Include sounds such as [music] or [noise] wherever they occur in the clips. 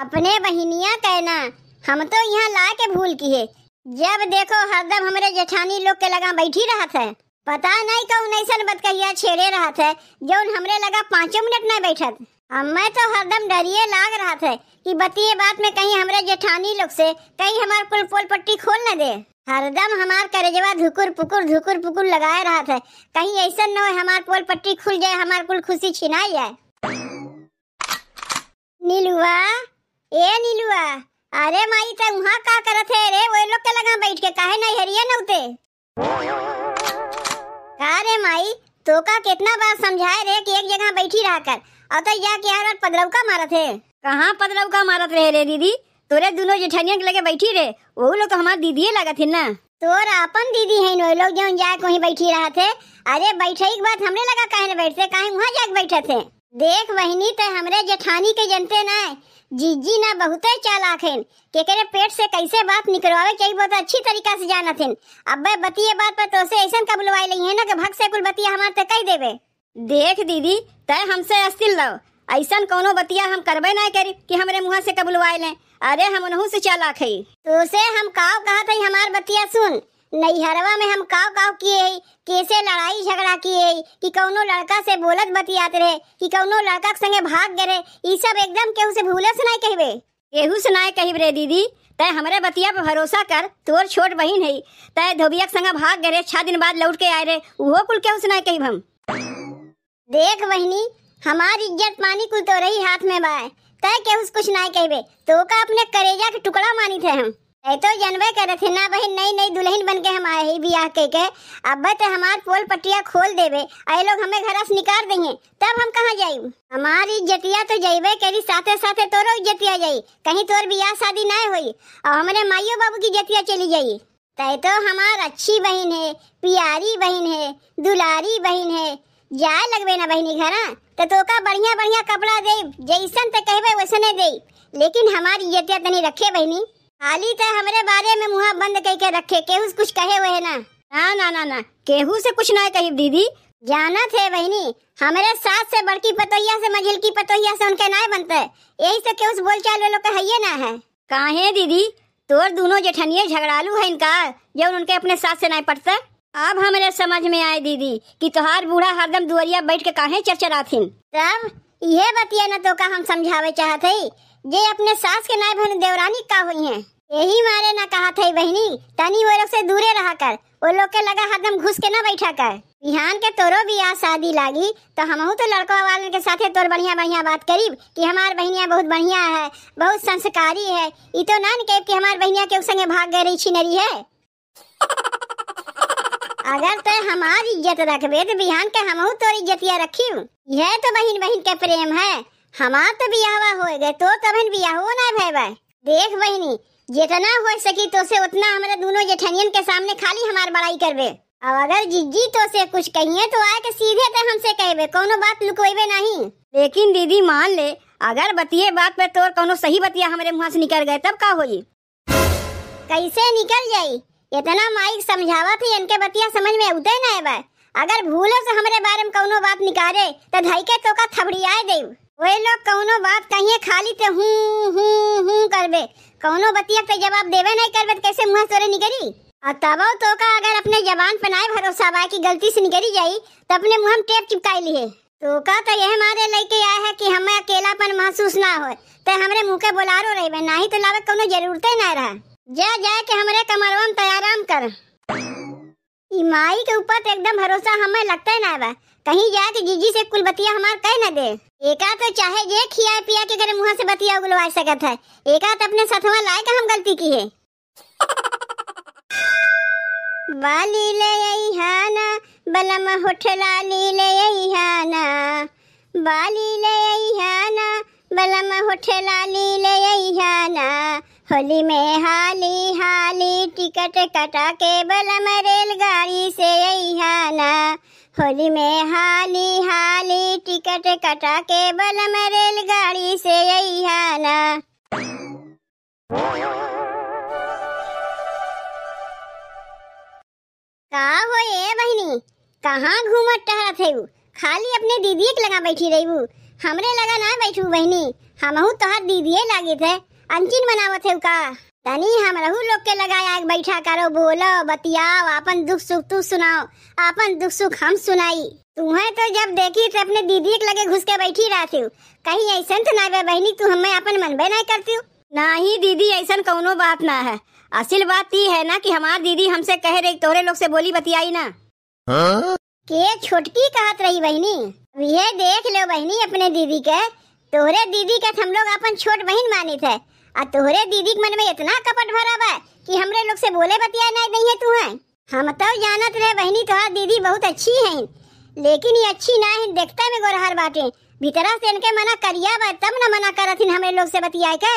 अपने बहनिया कहना हम तो यहाँ ला के भूल की है जब देखो हरदम हमारे जेठानी लोग के लगा बैठी रहा था पता नहीं कौन ऐसा कहिया छेड़े रहा था जो हमरे लगा पाँचों मिनट नहीं बैठा अब मैं तो हरदम डरिए लाग रहा था कि बतिए बात में कहीं हमारे जेठानी लोग से कहीं हमारे कुल पोल पट्टी खोल न दे हरदम हमार करेजवा धुकुर पुकुर धुकुर पुकुर लगाए रहा था कहीं ऐसा न हो हमार पोल पट्टी खुल जाए हमार कुल खुशी छिना जाए नीलुआ ए नीलुआ अरे माई ते वहां का करत है रे वो लोग के लगा बैठ के काहे नहीं हरिया न नउते अरे माई तो का कितना बार समझाए रे कि एक जगह बैठी रहकर अब तो या के हर पदरौका मारत है कहाँ पदरौका मारत रहे रे दीदी तोरे दोनों जेठानियों के लगे बैठी रे वो लोग हमार दीदी लगा थी ना तोर अपन दीदी है नो लोग जो जाके वहीं बैठी रहा थे अरे बैठे एक बात हमने लगा काहे बैठते काहे वहाँ जाके बैठे थे देख बहनी ते हमरे जेठानी के जनते ना जीजी ना बहुते चालाक हन केकरे पेट से कैसे बात निकलवावे चाहिए बहुत अच्छी तरीका से जानत हन अबे बतिए बात पर तो से ऐसा कब कबुलवाई लई है ना कि भग से कुल बतिया हमार ते कही देवे देख दीदी तय हमसे अस्तिल रहो ऐसा कोनो बतिया हम करबे ना करी कि हमरे मुँह से कबुलवाई लें अरे हम उन्हों से चालाक है से हम काव कहा था हमार बतिया सुन नैहरवा में हम काव काव किए है कैसे लड़ाई झगड़ा किए है कि कौनो लड़का से बोलत बतियात रहे कि कौनो लड़का के संगे भाग गए ई सब एकदम केहू से भूले से नहीं कहबे केहू से नहीं कहब रे दीदी तय हमारे बतिया पे भरोसा कर तोर छोट बहन है तय धोबिया के संगे भाग गए छह दिन बाद लौट के आए रे वो कुल केहू से नहीं कहब हम देख बहनी हमारी इज्जत पानी कुल तो रही हाथ में बाय तय केहू से कुछ नहीं कहबे तो का अपने करेजा के टुकड़ा मानी थे हम ए तो जनबे करे थे ना बहन नई नई दुल्हन बन के हम आए हैं बियाह के के अब तो हमार पोल पटिया खोल देवे आए लोग हमें घर से निकाल देंगे तब हम कहाँ जाई हमारी जतिया तो जइबे करी साथे साथे तोरो जतिया जाई कहीं तोर बियाह शादी ना हुई और हमारे माइयो बाबू की जतिया चली जाई तय तो हमार अच्छी बहन है प्यारी बहन है दुलारी बहन है जाए लगबे ना बहनी घर तो तोका बढ़िया बढ़िया कपड़ा दे जैसन तो कहबे वैसने दे लेकिन हमारी जटिया तनी रखे बहनी खाली तो हमारे बारे में मुहा बंद कह के रखे केहू से कुछ कहे हुए ना ना ना ना ना केहू से कुछ ना कही दीदी जाना थे बहनी हमारे साथ से बड़की पतोहिया से मझिल की पतोहिया से उनके ना बनते यही से तो केहू से बोल चाल लोग का है ना है काहे दीदी तोर दोनों जेठनिये झगड़ालू है इनका जब उनके अपने साथ से ना पड़ते अब हमारे समझ में आए दीदी कि तुहार बूढ़ा हरदम दुआरिया बैठ के काहे थी तब यह बतिया न तो का हम समझावे चाहते ये अपने सास के नाय बहन देवरानी का हुई है यही मारे ना कहा था बहनी तनी वो लोग से दूरे रहा कर वो लोग के लगा हरदम घुस के ना बैठा कर बिहान के तोरो भी आज शादी लागी तो हम तो लड़कों वाले के साथ तोर बढ़िया बढ़िया बात करीब कि हमार बहनिया बहुत बढ़िया है बहुत संस्कारी है ये तो ना कह की हमार बहनिया के संगे भाग गए रही छिनरी है अगर तो हमारी इज्जत रखबे तो बिहान के हम तोर इज्जतिया रखी यह तो बहन बहन के प्रेम है हमार तो बियावा हो गए तो तबन बियाहो ना भाई भाई देख बहनी जितना हो सकी तो से उतना हमारे दोनों जेठनियन के सामने खाली हमार बड़ाई करबे अब अगर जिज्जी तो से कुछ कहिए तो आए के सीधे ते हमसे कहबे कोनो बात लुकोइबे नहीं लेकिन दीदी मान ले अगर बतिए बात पे तोर कोनो सही बतिया हमारे मुंह से निकल गए तब का होई कैसे निकल जाई इतना माइक समझावा थी इनके बतिया समझ में उदय ना आए अगर भूलो से हमारे बारे में कोनो बात निकाले तो धई के तो का थबड़ी आए देव वही लोग कौनो बात कहिए खाली ते हूँ हूँ हूँ करबे कौनो बतिया पे जवाब देवे नहीं करबे तो कैसे मुँह तोरे निगरी और तब तो का अगर अपने जवान पे नाय भरोसा बा की गलती से निगरी जाई तो अपने मुँह में टेप चिपकाई ली है तो का तो यह मारे लेके आया है कि हमें अकेलापन महसूस ना हो तो हमारे मुँह के बोलारो रही ना ही तो लावे कोनो जरूरत ही ना रहा जा जाए के हमारे कमरवा में तैयाराम कर ईमाई के ऊपर तो एकदम भरोसा हमें लगता है ना बा कहीं जाए तो जीजी से कुल बतिया हमार कह न दे एका तो चाहे ये खिया पिया के करे मुहा से बतिया उगलवा सकत है एका तो अपने साथवा लाए का हम गलती की है बाली ले यही हाना बलम होठला ली ले यही हाना बाली ले यही हाना बलम होठला ली ले यही हाना होली में हाली हाली टिकट कटा के बलम रेलगाड़ी से आना होली में हाली हाली टिकट कटा के बलम रेलगाड़ी से आना का हो ये बहनी कहाँ घूमत टहरत है खाली अपने दीदी के लगा बैठी रही हमरे लगा ना बैठू बहनी हमहू तोहर दीदी लागे थे अंकिन बनाव है का तनी रहू लोग के लगाया एक बैठा करो बोलो बतियाओ अपन दुख सुख तू सुनाओ अपन दुख सुख हम सुनाई तुम्हें तो जब देखी तो अपने दीदी के लगे घुस के बैठी रहती कहीं ऐसा तो ना वे बहनी तू हमें अपन बे नहीं करती ना ही दीदी ऐसा कौनो बात ना है असल बात ये है ना कि हमारी दीदी हमसे कह रही तोरे लोग से बोली बतियाई ना हाँ? के छोटकी कहत रही बहनी ये देख लो बहनी अपने दीदी के तोरे दीदी के हम लोग अपन छोट बहन मानित है आ तोहरे दीदी के मन में इतना कपट भरा बा कि हमरे लोग से बोले बतिया नहीं नहीं है तू है हम तो जानत रहे बहनी तोहार दीदी बहुत अच्छी है लेकिन ये अच्छी ना है देखता में गोरहर बाटे भीतरा से इनके मना करिया बा तब ना मना करत हमरे लोग से बतिया के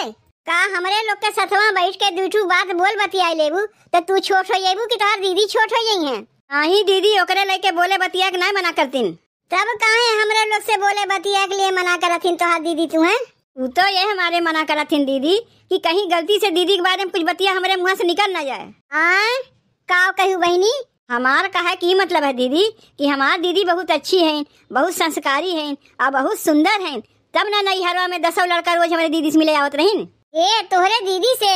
का हमरे लोग के सथवा बैठ के दूठू बात बोल बतिया लेबू तो तू छोट हो जेबू कि तोहार दीदी छोट हो जई है आही दीदी ओकरे लेके बोले बतिया के ना मना करतिन तब काहे हमरे लोग से बोले बतिया के लिए मना करतिन तोहार दीदी तू है वो तो ये हमारे मना करा थी दीदी कि कहीं गलती से दीदी के बारे में कुछ बतिया हमारे मुँह से निकल ना जाए का कहू बहनी हमार का है की मतलब है दीदी कि हमार दीदी बहुत अच्छी है बहुत संस्कारी है और बहुत सुंदर है तब ना नई हरवा में दसों लड़का रोज हमारे दीदी से मिले आवत रहीन ए तोहरे दीदी से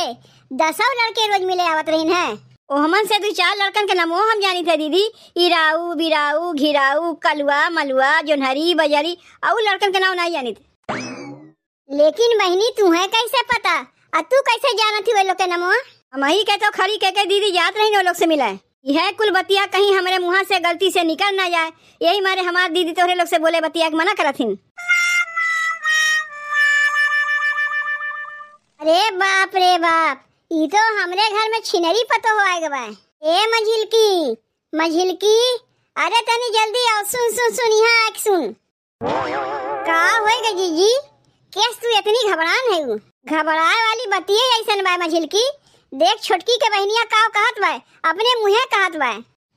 दसों लड़के रोज मिले आवत रहीन है ओहमन से दो चार लड़कन के नामो हम जानी थे दीदी इराऊ बिराऊ घिराऊ कलुआ मलुआ जोनहरी बजरी और लड़कन के नाम नहीं जानी थे लेकिन बहनी तू है कैसे पता और तू कैसे जाना थी वे लोग के नमुआ हम ही के तो खड़ी कह के दीदी याद रही वो लोग से मिला यह कुल बतिया कहीं हमारे मुँह से गलती से निकल ना जाए यही मारे हमारे दीदी तोहरे लोग से बोले बतिया मना करा थी अरे बाप रे बाप ये तो हमारे घर में छिनरी पतो हो आएगा ए मझिल की मझिल की अरे तनी जल्दी आओ सुन सुन सुन यहाँ सुन का होएगा जीजी केस तू इतनी घबरान है घबराए वाली बतिए ऐसन बाय मझिल की देख छोटकी के बहनिया का कहत बाय अपने मुहे कहत बा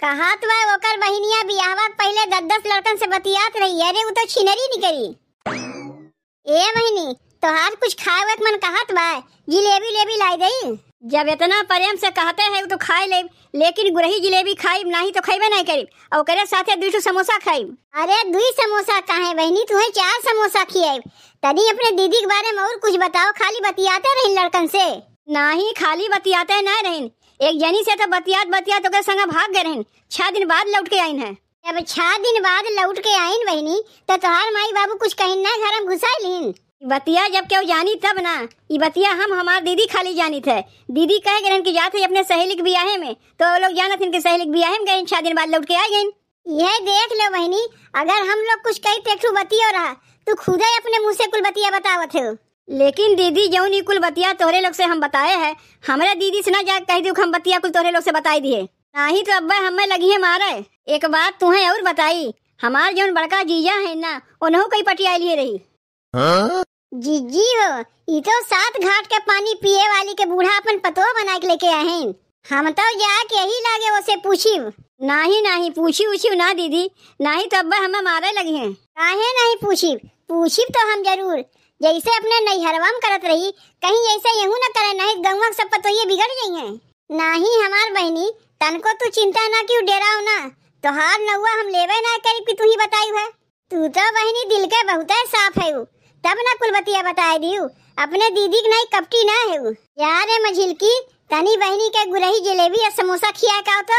कहत बा ओकर बहनिया बियाहवा पहले दस दस लड़कन से बतियात रही अरे वो तो छिनरी नहीं करी ए बहनी तोहार कुछ खाए मन कहत बा जिलेबी लेबी लाई गई जब इतना प्रेम से कहते हैं तो खाई ले लेकिन गुरही जिलेबी खाई नहीं तो खेबे नहीं करी और करे साथे दुई समोसा खाई अरे दुई समोसा काहे बहनी तुम्हें चार समोसा खियाई तनी अपने दीदी के बारे में और कुछ बताओ खाली बतियाते रही लड़कन से नहीं खाली बतियाते ना रहीन एक जनी से तो बतियात बतियात ओकर संग भाग गए रहन छह दिन बाद लौट के आई है अब छह दिन बाद लौट के आइन बहनी तो तोहार माई बाबू कुछ कहीं ना घर में घुसा लीन बतिया जब क्यों जानी तब ना ये बतिया हम हमार दीदी खाली जानी थे दीदी कह गए की जाते तो अपने सहेली के ब्याहे में तो वो लोग जाना थे सहेली के ब्याहे में गए छह दिन बाद लौट के आ गए यह देख लो बहनी अगर हम लोग कुछ कई टेठू बतिया रहा तो खुद ही अपने मुँह से कुल बतिया बतावा थे लेकिन दीदी जो नी कुल बतिया तोहरे लोग से हम बताए है हमारे दीदी से ना जा कह दू हम बतिया कुल तोहरे लोग से बताई दिए ना ही तो अब्बा हमें लगी है मारे एक बात तुम्हें और बताई हमारे जो बड़का जीजा है ना उन्हों कई पटिया लिए रही हाँ? जी जी वो ये तो सात घाट के पानी पिए वाली के बूढ़ा अपन पतो बना के लेके आए हैं हम तो के यही लागे उसे पूछी नाही नाही पूछी उछी ना दीदी नाही तो अब हम मारे लगे हैं काहे नहीं पूछी पूछी तो हम जरूर जैसे अपने नई हरवाम करत रही कहीं ऐसे यहू न करे नहीं तो गंगवा सब पतो ये बिगड़ जाइए नाही हमार बहनी तनको तू चिंता ना क्यों डेरा ना तो हार नौआ हम लेवे ना करीब कि तू ही बताई है तू तो बहनी दिल के बहुत साफ है वो तब ना कुलबतिया बताए दी अपने दीदी की नहीं कपटी ना है यार है मझिल की तनी बहनी के गुरही जलेबी या समोसा खिया का तो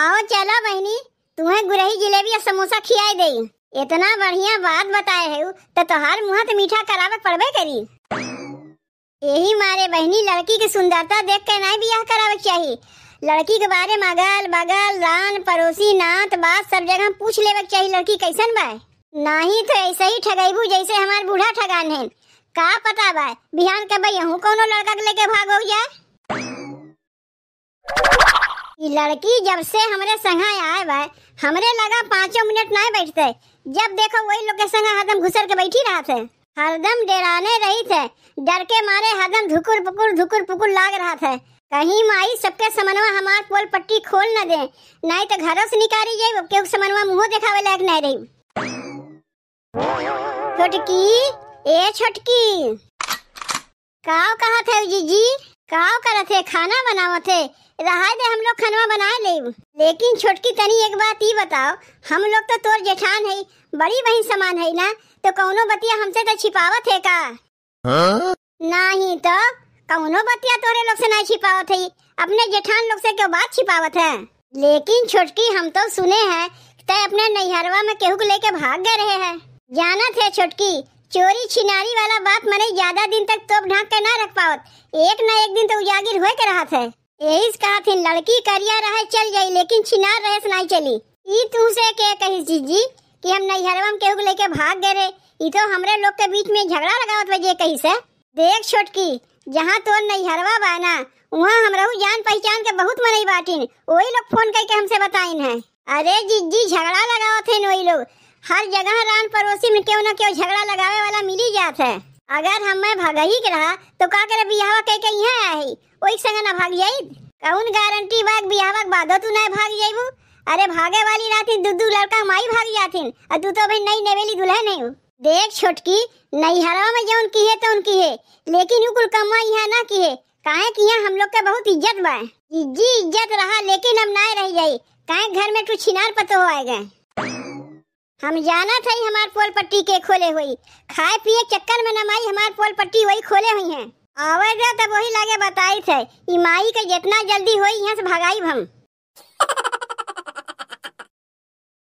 आओ चलो बहनी तुम्हें गुरही जलेबी या समोसा खिया दे इतना बढ़िया बात बताए है तो तोहार मुँह तो मीठा करावे पड़बे करी यही मारे बहनी लड़की की सुंदरता देख के नहीं ब्याह करावे चाहिए लड़की के बारे में अगल बगल रान पड़ोसी नात बात सब जगह पूछ लेवे चाहिए लड़की कैसन बाय नहीं तो ऐसे ही ठगेबू जैसे हमारे बूढ़ा ठगान है का पता बा बिहान के भाई हूँ कोनो लड़का लेके भाग हो जाए लड़की जब से हमारे संगा आए भाई हमारे लगा पाँचों मिनट नहीं बैठते जब देखो वही लोग के हरदम घुसर के बैठी रहा थे हरदम डराने रही थे डर के मारे हरदम धुकुर पुकुर धुकुर पुकुर लाग रहा था कहीं माई सबके समनवा हमार पोल पट्टी खोल न दे नहीं तो घरों से निकाली जाए समनवा मुँह देखावे लायक नहीं रही छोटकी ए छोटकी काव कहा थे जीजी काव कर थे खाना बनावा थे रहा दे हम लोग खनवा बना ले लेकिन छोटकी तनी एक बात ही बताओ हम लोग तो तोर जेठान है बड़ी बहन समान है ना तो कौनो बतिया हमसे तो छिपावत है का नहीं तो कौनो बतिया तोरे लोग से नहीं छिपावत है अपने जेठान लोग से क्यों बात छिपावत है लेकिन छोटकी हम तो सुने हैं तय अपने नैहरवा में केहू को लेके भाग गए रहे हैं जाना थे छोटकी चोरी छिनारी वाला बात मरे ज्यादा दिन तक तोप ढाक के ना रख पावत एक ना एक दिन तो उजागिर हो के रहा थे यही कहा थी लड़की करिया रहे चल जाये लेकिन छिनार रहे सुनाई चली ई तू से के कही जी जी की हम नैहरवम केहू लेके भाग गए रे ई तो हमरे लोग के बीच में झगड़ा लगावत वजह कही से देख छोटकी जहाँ तो नैहरवा बाना वहाँ हमरहू जान पहचान के बहुत मनई बाटिन वही लोग फोन करके हमसे बताइन है अरे जी जी झगड़ा लगावत है वही लोग हर जगह रान पड़ोसी में क्यों ना क्यों झगड़ा लगावे वाला मिली जात है अगर हम मैं भाग ही के रहा तो का करे बियाहवा कह के यहाँ आही ओई संग ना भाग जाई कौन गारंटी बाग बियाहवा के बाद तू ना भाग जाइबू अरे भागे वाली रात ही दू लड़का माई भाग जाथिन और तू तो भाई नई नवेली दुल्हन है देख छोटकी नई नैहरा में जौन की है तो उनकी है लेकिन कुल कमवा यहाँ ना की है काहे कि यहाँ हम लोग का बहुत इज्जत बा जी इज्जत रहा लेकिन हम ना रह जाई काहे घर में तू छिनार पतो हो आए गए हम जाना था हमार पोल पट्टी के खोले हुई खाए पिए चक्कर में नमाई हमार पोल पट्टी वही खोले हुई है आवाज तब वही लगे बताई थे माई के जितना जल्दी हुई यहाँ से भगाई हम [laughs]